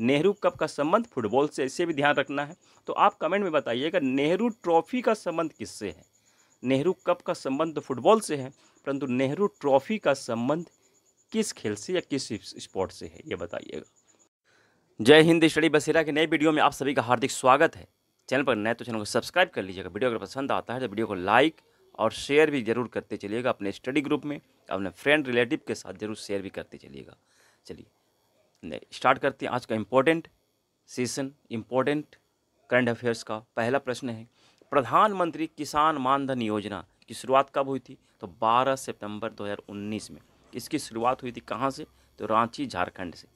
Nehru cup का संबंध football से इसे भी ध्यान रखना है तो आप कमेंट में बताइएगा नेहरू ट्रॉफी का संबंध किससे है नेहरू कप का संबंध तो फुटबॉल से है परंतु नेहरू ट्रॉफी का संबंध किस खेल से या किस स्पोर्ट से है ये बताइएगा जय हिंद स्टडी बसेरा के नए वीडियो में आप सभी का हार्दिक स्वागत है चैनल पर नए तो चैनल को सब्सक्राइब कर लीजिएगा वीडियो अगर पसंद आता है तो वीडियो को लाइक और शेयर भी जरूर करते चलिएगा अपने स्टडी ग्रुप में अपने फ्रेंड रिलेटिव के साथ जरूर शेयर भी करते चलिएगा चलिए स्टार्ट करते हैं आज का important session important current affairs का पहला प्रश्न है प्रधानमंत्री किसान मानधन योजना की शुरुआत कब हुई थी तो 12 सितंबर 2019 में इसकी शुरुआत हुई थी कहाँ से तो रांची झारखंड से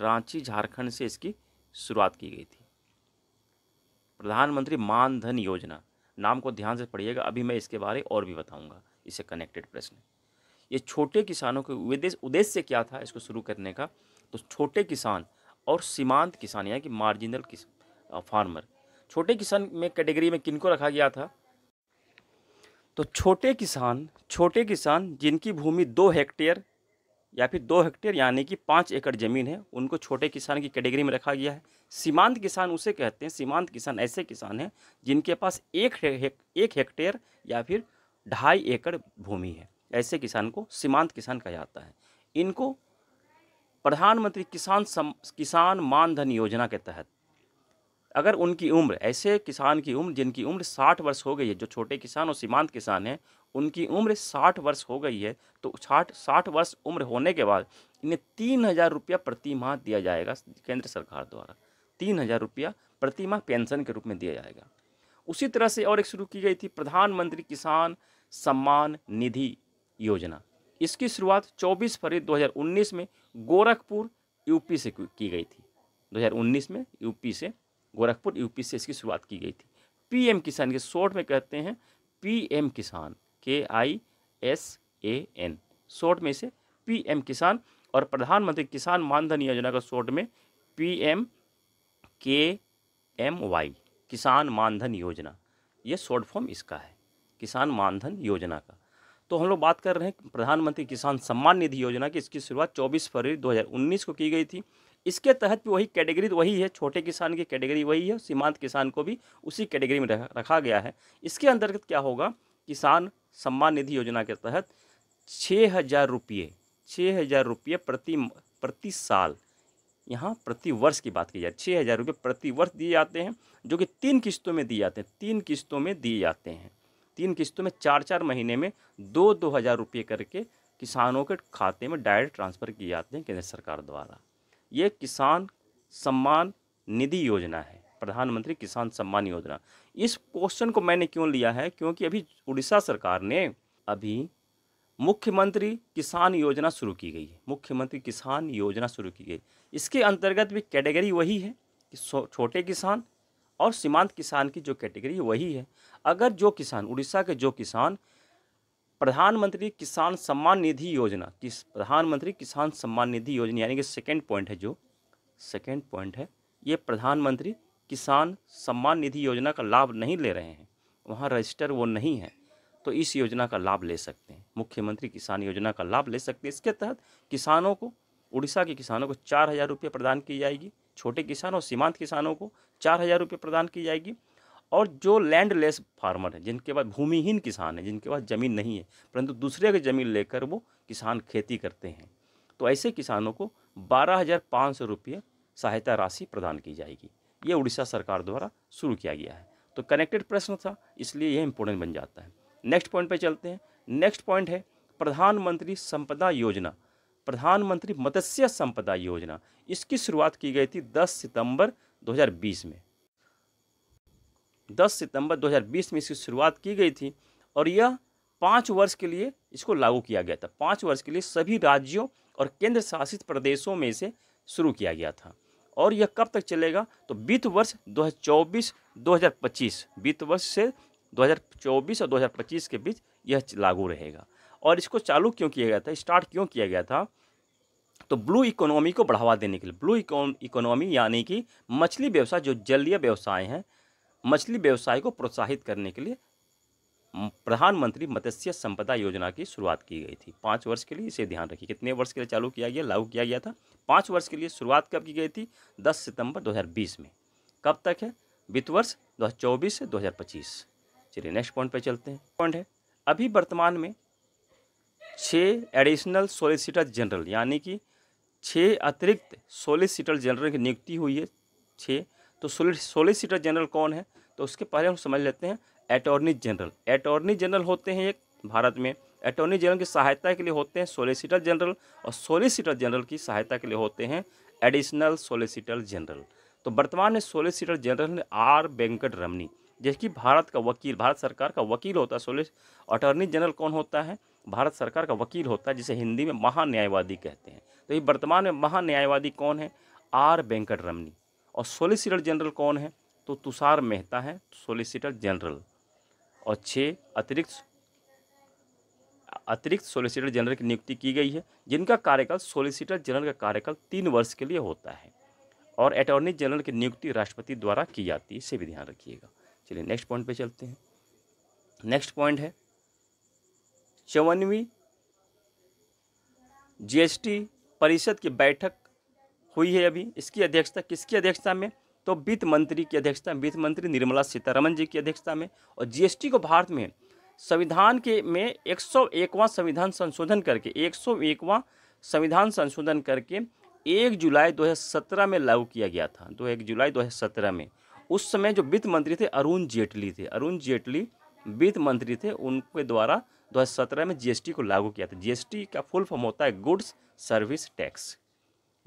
रांची झारखंड से इसकी शुरुआत की गई थी प्रधानमंत्री मानधन योजना नाम को ध्यान से पढ़िएगा अभी मैं इसके बारे और भी बताऊंगा इसे कनेक्टेड प्रश्न ये छोटे किसानों के उद्देश्य उद्देश्य क्या था इसको शुरू करने का तो छोटे किसान और सीमांत किसान यानी कि मार्जिनल किस फार्मर छोटे किसान में कैटेगरी में किनको रखा गया था तो छोटे किसान छोटे किसान जिनकी भूमि दो हेक्टेयर या फिर दो हेक्टेयर यानी कि पाँच एकड़ ज़मीन है उनको छोटे किसान की कैटेगरी में रखा गया है सीमांत किसान उसे कहते हैं सीमांत किसान ऐसे किसान हैं जिनके पास एक हेक, एक हेक्टेयर या फिर ढाई एकड़ भूमि है ऐसे किसान को सीमांत किसान कहा जाता है इनको प्रधानमंत्री किसान सम, किसान मानधन योजना के तहत अगर उनकी उम्र ऐसे किसान की उम्र जिनकी उम्र साठ वर्ष हो गई है जो छोटे किसान और सीमांत किसान हैं उनकी उम्र साठ वर्ष हो गई है तो साठ साठ वर्ष उम्र होने के बाद इन्हें तीन हज़ार रुपया प्रति माह दिया जाएगा केंद्र सरकार द्वारा तीन हज़ार रुपया प्रति माह पेंशन के रूप में दिया जाएगा उसी तरह से और एक शुरू की गई थी प्रधानमंत्री किसान सम्मान निधि योजना इसकी शुरुआत 24 फरवरी 2019 में गोरखपुर यूपी से की गई थी 2019 में यूपी से गोरखपुर यूपी से इसकी शुरुआत की गई थी पीएम किसान के शॉर्ट में कहते हैं पीएम किसान के I S A N short में इसे पीएम किसान और प्रधानमंत्री किसान मानधन योजना का शॉर्ट में पीएम के एम वाई किसान मानधन योजना ये शॉर्ट फॉर्म इसका है किसान मानधन योजना का तो हम लोग बात कर रहे हैं प्रधानमंत्री किसान सम्मान निधि योजना की इसकी शुरुआत 24 फरवरी 2019 को की गई थी इसके तहत भी वही कैटेगरी वही है छोटे किसान की कैटेगरी वही है सीमांत किसान को भी उसी कैटेगरी में रखा गया है इसके अंतर्गत क्या होगा किसान सम्मान निधि योजना के तहत छः हज़ार रुपये छः हज़ार रुपये प्रति प्रति साल यहाँ प्रति वर्ष की बात की जाए छः हज़ार रुपये प्रति वर्ष दिए जाते हैं जो कि तीन किस्तों में दिए जाते हैं तीन किस्तों में दिए जाते हैं तीन किस्तों में चार चार महीने में दो दो हज़ार रुपये करके किसानों के खाते में डायरेक्ट ट्रांसफ़र किए जाते हैं केंद्र सरकार द्वारा ये किसान सम्मान निधि योजना है प्रधानमंत्री किसान सम्मान योजना इस क्वेश्चन को मैंने क्यों लिया है क्योंकि अभी उड़ीसा सरकार ने अभी मुख्यमंत्री किसान योजना शुरू की गई है मुख्यमंत्री किसान योजना शुरू की गई इसके अंतर्गत भी कैटेगरी वही है कि छोटे किसान और सीमांत किसान की जो कैटेगरी है वही है अगर जो किसान उड़ीसा के जो किसान प्रधानमंत्री किसान सम्मान निधि योजना किस प्रधानमंत्री किसान सम्मान निधि योजना यानी कि सेकेंड पॉइंट है जो सेकेंड पॉइंट है ये प्रधानमंत्री किसान सम्मान निधि योजना का लाभ नहीं ले रहे हैं वहाँ रजिस्टर वो नहीं है तो इस योजना का लाभ ले सकते हैं मुख्यमंत्री किसान योजना का लाभ ले सकते हैं इसके तहत किसानों को उड़ीसा के किसानों को चार हज़ार रुपये प्रदान की जाएगी छोटे किसान और सीमांत किसानों को चार हज़ार रुपये प्रदान की जाएगी और जो लैंडलेस फार्मर हैं जिनके पास भूमिहीन किसान हैं जिनके पास ज़मीन नहीं है परंतु दूसरे की ज़मीन लेकर वो किसान खेती करते हैं तो ऐसे किसानों को बारह हज़ार पाँच सौ रुपये सहायता राशि प्रदान की जाएगी ये उड़ीसा सरकार द्वारा शुरू किया गया है तो कनेक्टेड प्रश्न था इसलिए यह इंपॉर्टेंट बन जाता है नेक्स्ट पॉइंट पर चलते हैं नेक्स्ट पॉइंट है प्रधानमंत्री संपदा योजना प्रधानमंत्री मत्स्य संपदा योजना इसकी शुरुआत की गई थी 10 सितंबर 2020 में 10 सितंबर 2020 में इसकी शुरुआत की गई थी और यह पाँच वर्ष के लिए इसको लागू किया गया था पाँच वर्ष के लिए सभी राज्यों और केंद्र शासित प्रदेशों में इसे शुरू किया गया था और यह कब तक चलेगा तो वित्त वर्ष 2024-2025 वित्त वर्ष से 2024 और 2025 के बीच यह लागू रहेगा और इसको चालू क्यों किया गया था स्टार्ट क्यों किया गया था तो ब्लू इकोनॉमी को बढ़ावा देने के लिए ब्लू इकोनॉमी यानी कि मछली व्यवसाय जो जलीय व्यवसाय हैं मछली व्यवसाय को प्रोत्साहित करने के लिए प्रधानमंत्री मत्स्य संपदा योजना की शुरुआत की गई थी पाँच वर्ष के लिए इसे ध्यान रखिए कितने वर्ष के लिए चालू किया गया लागू किया गया था पाँच वर्ष के लिए शुरुआत कब की गई थी दस सितंबर 2020 में कब तक है वित्त वर्ष दो से 2025 चलिए नेक्स्ट पॉइंट पर चलते हैं पॉइंट है अभी वर्तमान में छः एडिशनल सोलिसिटर जनरल यानी कि छः अतिरिक्त सोलिसिटर जनरल की नियुक्ति हुई है छः तो सोलिसिटर जनरल कौन है तो उसके पहले हम समझ लेते हैं अटॉर्नी जनरल अटॉर्नी जनरल होते हैं एक भारत में अटॉर्नी जनरल की सहायता के लिए होते हैं सोलिसिटर जनरल और सोलिसिटर जनरल की सहायता के लिए होते हैं एडिशनल सोलिसिटर जनरल तो वर्तमान में solicitor general R Venkataramani कि भारत का वकील भारत सरकार का वकील होता है सोलिस अटॉर्नी जनरल कौन होता है भारत सरकार का वकील होता है जिसे हिंदी में महान्यायवादी कहते हैं तो ये वर्तमान में महान्यायवादी कौन है आर वेंकट रमनी और सोलिसिटर जनरल कौन है तो तुषार मेहता है सोलिसिटर जनरल और छः अतिरिक्त अतिरिक्त सोलिसिटर जनरल की नियुक्ति की गई है जिनका कार्यकाल सोलिसिटर जनरल का कार्यकाल तीन वर्ष के लिए होता है और अटॉर्नी जनरल की नियुक्ति राष्ट्रपति द्वारा की जाती है इसे भी ध्यान रखिएगा चलिए नेक्स्ट पॉइंट पे चलते हैं नेक्स्ट पॉइंट है चौवनवीं जीएसटी परिषद की बैठक हुई है अभी इसकी अध्यक्षता किसकी अध्यक्षता में तो वित्त मंत्री की अध्यक्षता में वित्त मंत्री निर्मला सीतारमन जी की अध्यक्षता में और जीएसटी को भारत में संविधान के में 101वां संविधान संशोधन करके 101वां संविधान संशोधन करके एक जुलाई 2017 में लागू किया गया था दो एक जुलाई 2017 में उस समय जो वित्त मंत्री थे अरुण जेटली थे अरुण जेटली वित्त मंत्री थे उनके द्वारा 2017 में जीएसटी को लागू किया था जीएसटी का फुल फॉर्म होता है goods service tax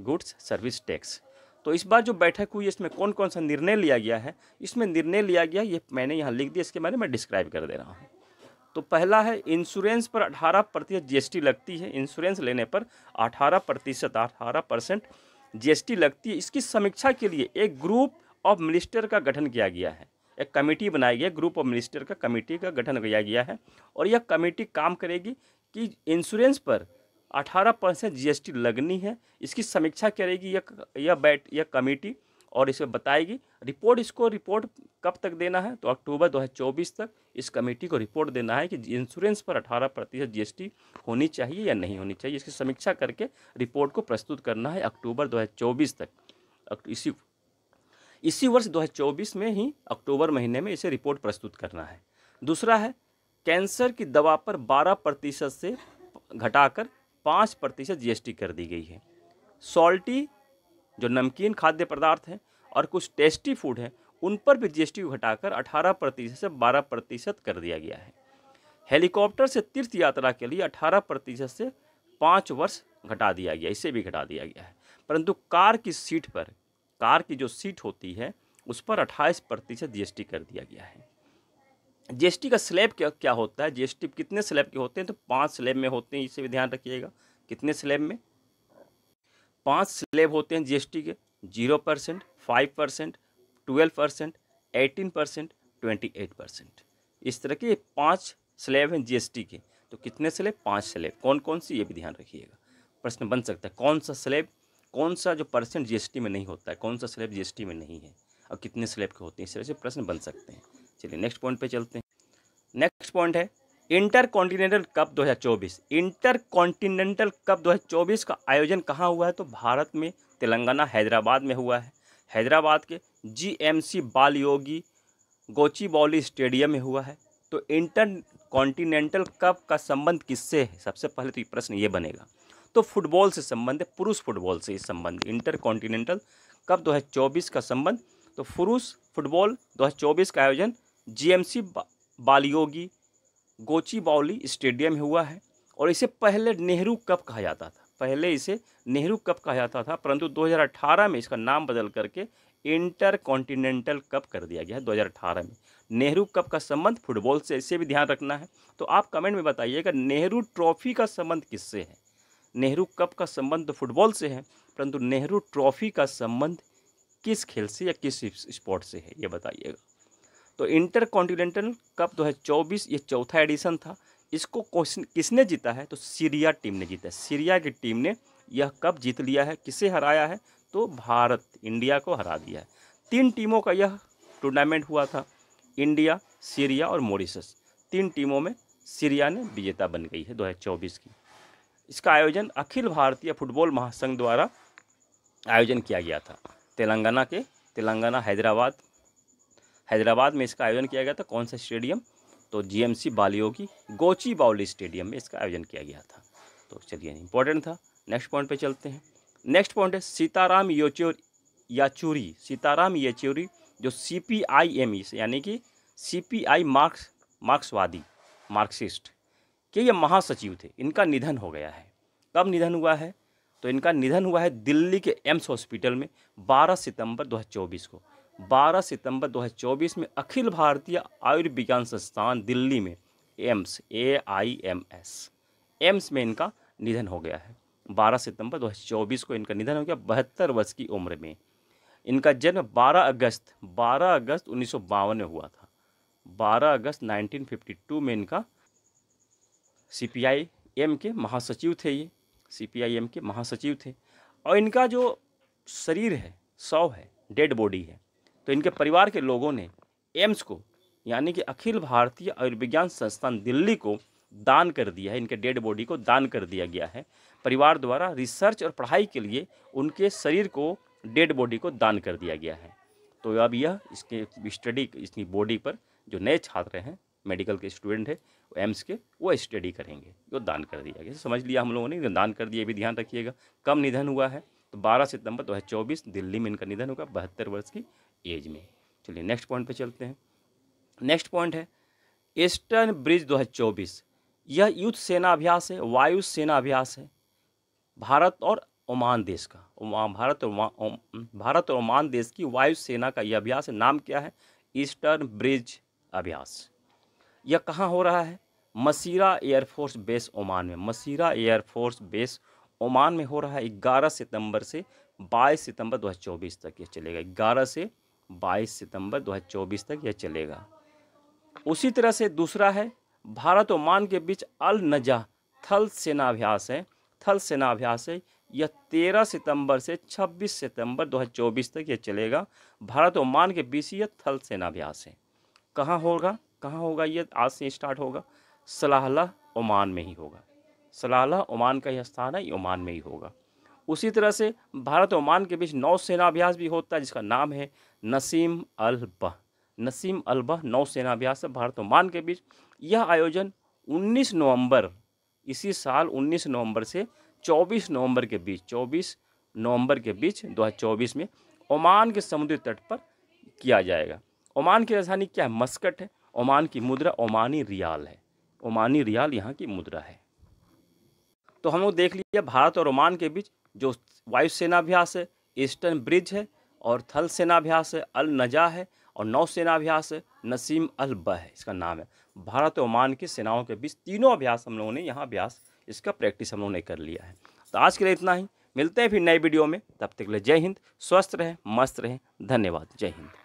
goods service tax तो इस बार जो बैठक हुई इसमें कौन कौन सा निर्णय लिया गया है इसमें निर्णय लिया गया ये मैंने यहाँ लिख दिया इसके बारे में डिस्क्राइब कर दे रहा हूँ तो पहला है इंश्योरेंस पर 18 प्रतिशत जीएसटी लगती है इंश्योरेंस लेने पर 18 प्रतिशत अठारह परसेंट जीएसटी लगती है इसकी समीक्षा के लिए एक ग्रुप ऑफ मिनिस्टर का गठन किया गया है एक कमेटी बनाई गई है ग्रुप ऑफ मिनिस्टर का कमेटी का गठन किया गया है और यह कमेटी काम करेगी कि इंश्योरेंस पर 18 परसेंट टी लगनी है इसकी समीक्षा करेगी यह यह बैठ यह कमेटी और इसे बताएगी रिपोर्ट इसको रिपोर्ट कब तक देना है तो अक्टूबर 2024 तक इस कमेटी को रिपोर्ट देना है कि इंश्योरेंस पर 18 प्रतिशत टी होनी चाहिए या नहीं होनी चाहिए इसकी समीक्षा करके रिपोर्ट को प्रस्तुत करना है अक्टूबर 2024 तक इसी इसी वर्ष 2024 में ही अक्टूबर महीने में इसे रिपोर्ट प्रस्तुत करना है दूसरा है कैंसर की दवा पर 12 प्रतिशत से घटाकर 5 प्रतिशत जी कर दी गई है सॉल्टी जो नमकीन खाद्य पदार्थ हैं और कुछ टेस्टी फूड हैं उन पर भी जी एस को घटाकर अठारह प्रतिशत से 12 प्रतिशत कर दिया गया है हेलीकॉप्टर से तीर्थ यात्रा के लिए अठारह प्रतिशत से पाँच वर्ष घटा दिया गया इसे भी घटा दिया गया है परंतु कार की सीट पर कार की जो सीट होती है उस पर अट्ठाईस प्रतिशत जीएसटी कर दिया गया है जीएसटी का स्लैब क्या क्या होता है जीएसटी कितने स्लैब के होते हैं तो पांच स्लैब में होते हैं इसे भी ध्यान रखिएगा कितने स्लैब में पांच स्लैब होते हैं जीएसटी के zero percent five percent twelve percent eighteen percent twenty eight percent इस तरह के पाँच स्लैब हैं जीएसटी के तो कितने स्लैब पाँच स्लैब कौन कौन सी ये भी ध्यान रखिएगा प्रश्न बन सकता है कौन सा स्लैब कौन सा जो परसेंट जीएसटी में नहीं होता है कौन सा स्लैब जीएसटी में नहीं है और कितने स्लैब के होते हैं इस तरह से प्रश्न बन सकते हैं चलिए नेक्स्ट पॉइंट पे चलते हैं नेक्स्ट पॉइंट है intercontinental cup 2024 intercontinental cup 2024 का आयोजन कहाँ हुआ है तो भारत में तेलंगाना हैदराबाद में हुआ है हैदराबाद के जीएमसी बाल योगी गोचीबॉली स्टेडियम में हुआ है तो इंटर कॉन्टिनेंटल कप का संबंध किससे है सबसे पहले तो प्रश्न ये बनेगा तो फुटबॉल से संबंध पुरुष फुटबॉल से संबंध इंटर कॉन्टिनेंटल कप चौबीस का संबंध तो पुरुष फुटबॉल चौबीस का आयोजन जीएमसी सी बालियोगी गोची बाउली स्टेडियम में हुआ है और इसे पहले नेहरू कप कहा जाता था पहले इसे नेहरू कप कहा जाता था परंतु 2018 में इसका नाम बदल करके इंटर कॉन्टिनेंटल कप कर दिया गया है 2018 में नेहरू कप का संबंध फुटबॉल से इसे भी ध्यान रखना है तो आप कमेंट में बताइएगा नेहरू ट्रॉफी का संबंध किससे है नेहरू कप का संबंध तो फुटबॉल से है परंतु नेहरू ट्रॉफी का संबंध किस खेल से या किस स्पोर्ट से है ये बताइएगा तो इंटर कॉन्टिनेंटल कप 2024 ये चौथा एडिशन था इसको क्वेश्चन किसने जीता है तो सीरिया टीम ने जीता है सीरिया की टीम ने यह कप जीत लिया है किसे हराया है तो भारत इंडिया को हरा दिया है तीन टीमों का यह टूर्नामेंट हुआ था इंडिया सीरिया और मॉरिशस तीन टीमों में सीरिया ने विजेता बन गई है 2024 की इसका आयोजन अखिल भारतीय फुटबॉल महासंघ द्वारा आयोजन किया गया था तेलंगाना के तेलंगाना हैदराबाद हैदराबाद में इसका आयोजन किया गया था कौन सा स्टेडियम तो जीएमसी बालियोगी गोची बाउली स्टेडियम में इसका आयोजन किया गया था तो चलिए इंपॉर्टेंट था नेक्स्ट पॉइंट पे चलते हैं नेक्स्ट पॉइंट है सीताराम योचोर याचूरी सीताराम येचूरी जो सी पी आई एम ई यानी कि सी पी आई मार्क्स मार्क्सवादी मार्क्सिस्ट कि ये महासचिव थे इनका निधन हो गया है कब निधन हुआ है तो इनका निधन हुआ है दिल्ली के एम्स हॉस्पिटल में 12 सितंबर 2024 को 12 सितंबर 2024 में अखिल भारतीय आयुर्विज्ञान संस्थान दिल्ली में AIIMS A I M S AIIMS में इनका निधन हो गया है 12 सितंबर 2024 को इनका निधन हो गया बहत्तर वर्ष की उम्र में इनका जन्म 12 अगस्त 12 अगस्त उन्नीस में हुआ था 12 अगस्त 1952 में इनका एम के महासचिव थे ये एम के महासचिव थे और इनका जो शरीर है शव है डेड बॉडी है तो इनके परिवार के लोगों ने एम्स को यानी कि अखिल भारतीय आयुर्विज्ञान संस्थान दिल्ली को दान कर दिया है इनके डेड बॉडी को दान कर दिया गया है परिवार द्वारा रिसर्च और पढ़ाई के लिए उनके शरीर को डेड बॉडी को दान कर दिया गया है तो अब यह इसके स्टडी इसकी बॉडी पर जो नए छात्र हैं मेडिकल के स्टूडेंट हैं एम्स के वो स्टडी करेंगे जो दान कर दिया गया समझ लिया हम लोगों ने दान कर दिया भी ध्यान रखिएगा कम निधन हुआ है तो 12 सितंबर 2024 दिल्ली में इनका निधन होगा बहत्तर वर्ष की एज में चलिए नेक्स्ट पॉइंट पे चलते हैं नेक्स्ट पॉइंट है ईस्टर्न ब्रिज 2024 यह युद्ध सेना अभ्यास है वायु सेना अभ्यास है भारत और ओमान देश का भारत और भारत और ओमान देश की वायुसेना का यह अभ्यास है नाम क्या है ईस्टर्न ब्रिज अभ्यास यह कहाँ हो रहा है मसीरा एयरफोर्स बेस ओमान में मसीरा एयरफोर्स बेस ओमान में हो रहा है ग्यारह सितंबर से बाईस सितंबर 2024 तक यह चलेगा ग्यारह से बाईस सितंबर 2024 तक यह चलेगा उसी तरह से दूसरा है भारत ओमान के बीच अल नजा थल सेनाभ्यास है थल सेनाभ्यास है यह तेरह सितंबर से छब्बीस सितंबर 2024 तक यह चलेगा भारत ओमान के बीच यह थल सेनाभ्यास है कहाँ होगा कहाँ होगा ये आज से स्टार्ट होगा सलाहला ओमान में ही होगा सलाहला ओमान का यह स्थान है ओमान में ही होगा उसी तरह से भारत ओमान के बीच नौसेना अभ्यास भी होता है जिसका नाम है नसीम अलबह नसीम अलबह नौसेना अभ्यास है भारत ओमान के बीच यह आयोजन 19 नवंबर इसी साल 19 नवंबर से 24 नवंबर के बीच 24 नवंबर के बीच 2024 में ओमान के समुद्री तट पर किया जाएगा ओमान की राजधानी क्या है मस्कट है ओमान की मुद्रा ओमानी रियाल है ओमानी रियाल यहाँ की मुद्रा है तो हम लोग देख लीजिए भारत और ओमान के बीच जो वायुसेनाभ्यास है ईस्टर्न ब्रिज है और थल सेनाभ्यास है अल नजा है और नौसेनाभ्यास है नसीम अल बह है इसका नाम है भारत और ओमान की सेनाओं के बीच तीनों अभ्यास हम लोगों ने यहाँ अभ्यास इसका प्रैक्टिस हम लोगों ने कर लिया है तो आज के लिए इतना ही मिलते हैं फिर नए वीडियो में तब तक के लिए जय हिंद स्वस्थ रहें मस्त रहें धन्यवाद जय हिंद